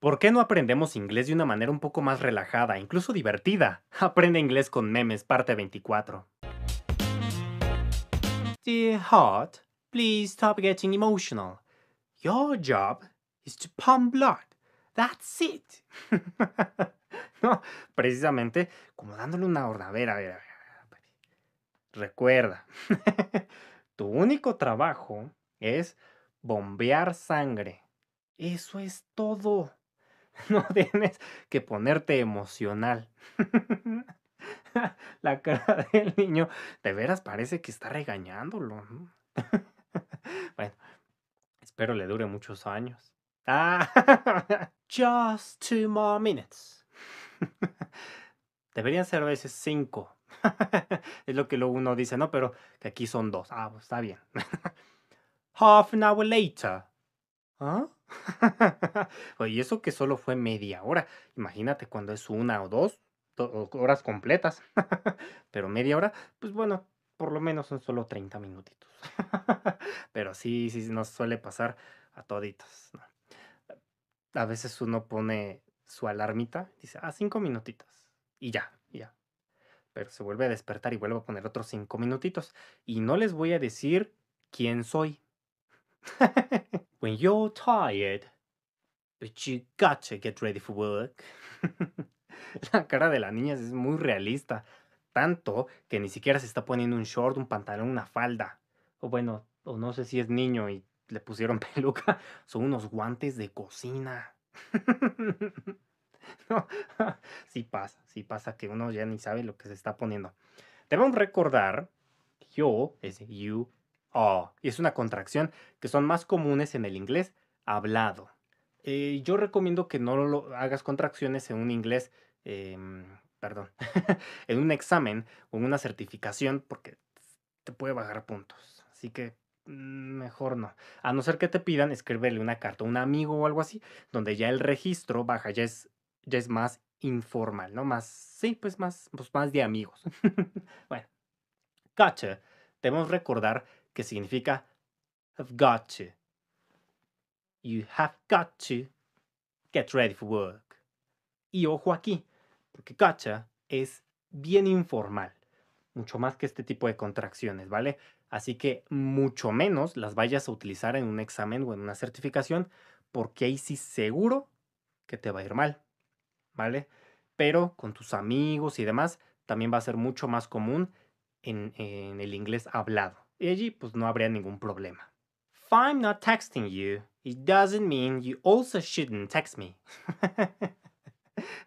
¿Por qué no aprendemos inglés de una manera un poco más relajada, incluso divertida? Aprende inglés con memes, parte 24. Dear heart, please stop getting emotional. Your job is to pump blood. That's it. no, precisamente como dándole una hornavera. Recuerda, tu único trabajo es bombear sangre. Eso es todo. No tienes que ponerte emocional. La cara del niño, de veras parece que está regañándolo. Bueno, espero le dure muchos años. Ah, just two more minutes. Deberían ser a veces cinco. es lo que luego uno dice, no, pero que aquí son dos. Ah, pues, está bien. Half an hour later. ¿Ah? Y eso que solo fue media hora. Imagínate cuando es una o dos horas completas. Pero media hora, pues bueno, por lo menos son solo 30 minutitos. Pero sí, sí, nos suele pasar a toditos. A veces uno pone su alarmita, dice, ah, cinco minutitos. Y ya, ya. Pero se vuelve a despertar y vuelve a poner otros cinco minutitos. Y no les voy a decir quién soy when you're tired, but you got to get ready for work. la cara de la niña es muy realista, tanto que ni siquiera se está poniendo un short, un pantalón, una falda. O bueno, o no sé si es niño y le pusieron peluca, son unos guantes de cocina. no, sí pasa, sí pasa que uno ya ni sabe lo que se está poniendo. Debemos recordar yo, es you, Oh, y es una contracción que son más comunes en el inglés hablado. Eh, yo recomiendo que no lo hagas contracciones en un inglés, em, perdón, en un examen o en una certificación porque te puede bajar puntos. Así que mm, mejor no. A no ser que te pidan Escribirle una carta a un amigo o algo así, donde ya el registro baja, ya es, ya es más informal, ¿no? Más, sí, pues más, pues más de amigos. bueno, gotcha. Debemos recordar que significa have got to. You have got to get ready for work. Y ojo aquí, porque cacha es bien informal, mucho más que este tipo de contracciones, ¿vale? Así que mucho menos las vayas a utilizar en un examen o en una certificación, porque ahí sí seguro que te va a ir mal, ¿vale? Pero con tus amigos y demás, también va a ser mucho más común en el inglés hablado. Y allí pues no habría ningún problema. If I'm not texting you, it doesn't mean you also shouldn't text me.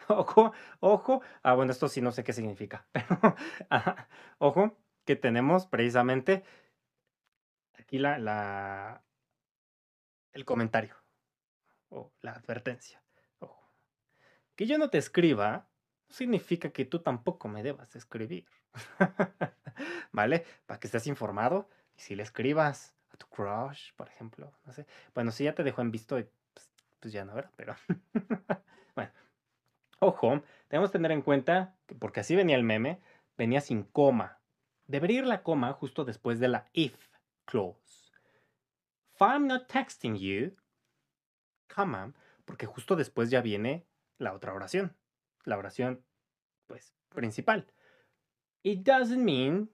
ojo, ojo. Ah, bueno, esto sí no sé qué significa, pero ojo que tenemos precisamente aquí la, la el comentario o la advertencia. Ojo. Que yo no te escriba no significa que tú tampoco me debas escribir. ¿Vale? Para que estés informado y si le escribas a tu crush, por ejemplo, no sé. Bueno, si ya te dejó en visto, pues, pues, ya no, ¿verdad? Pero bueno. Ojo, tenemos que tener en cuenta, que porque así venía el meme, venía sin coma. Debería ir la coma justo después de la if clause. If I'm not texting you, coma, porque justo después ya viene la otra oración, la oración, pues, principal. It doesn't mean.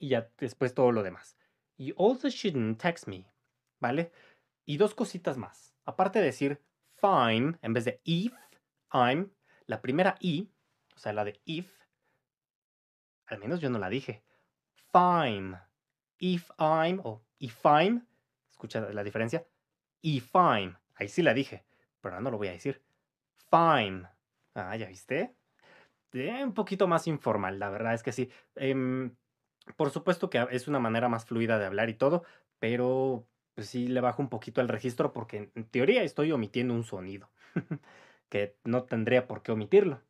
Y ya después todo lo demás. You also shouldn't text me. ¿Vale? Y dos cositas más. Aparte de decir fine en vez de if, I'm, la primera i, o sea, la de if, al menos yo no la dije. Fine. If I'm o if I'm, escucha la diferencia. If I'm, ahí sí la dije, pero ahora no lo voy a decir. Fine. Ah, ya viste. Este, un poquito más informal, la verdad es que sí. Em, por supuesto que es una manera más fluida de hablar y todo, pero pues, sí le bajo un poquito el registro porque en teoría estoy omitiendo un sonido, que no tendría por qué omitirlo.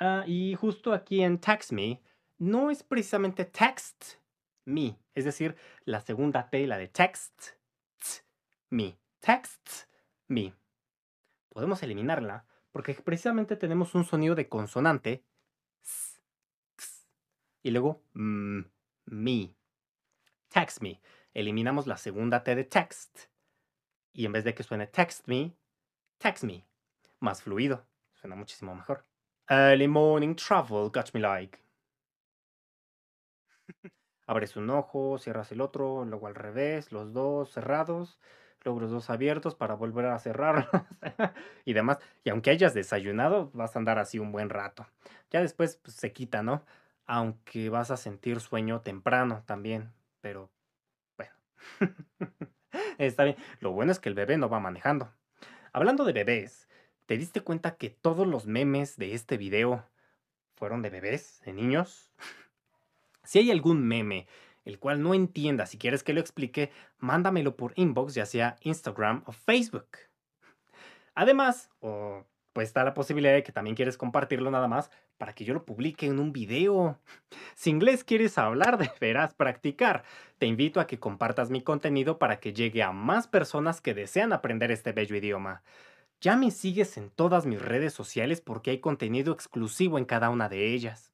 Ah, y justo aquí en text Me, no es precisamente text me, es decir, la segunda tela de text me, text me. Podemos eliminarla porque precisamente tenemos un sonido de consonante s, y luego me. Mm, text me. Eliminamos la segunda T de text y en vez de que suene text me, text me. Más fluido. Suena muchísimo mejor. Early morning travel got me like. Abres un ojo, cierras el otro, luego al revés, los dos cerrados. Logros dos abiertos para volver a cerrarlos y demás. Y aunque hayas desayunado, vas a andar así un buen rato. Ya después pues, se quita, ¿no? Aunque vas a sentir sueño temprano también, pero bueno. Está bien. Lo bueno es que el bebé no va manejando. Hablando de bebés, ¿te diste cuenta que todos los memes de este video fueron de bebés, de niños? Si hay algún meme el cual no entienda, si quieres que lo explique, mándamelo por inbox, ya sea Instagram o Facebook. Además, o pues está la posibilidad de que también quieres compartirlo nada más para que yo lo publique en un video. Si inglés quieres hablar, deberás practicar. Te invito a que compartas mi contenido para que llegue a más personas que desean aprender este bello idioma. Ya me sigues en todas mis redes sociales porque hay contenido exclusivo en cada una de ellas.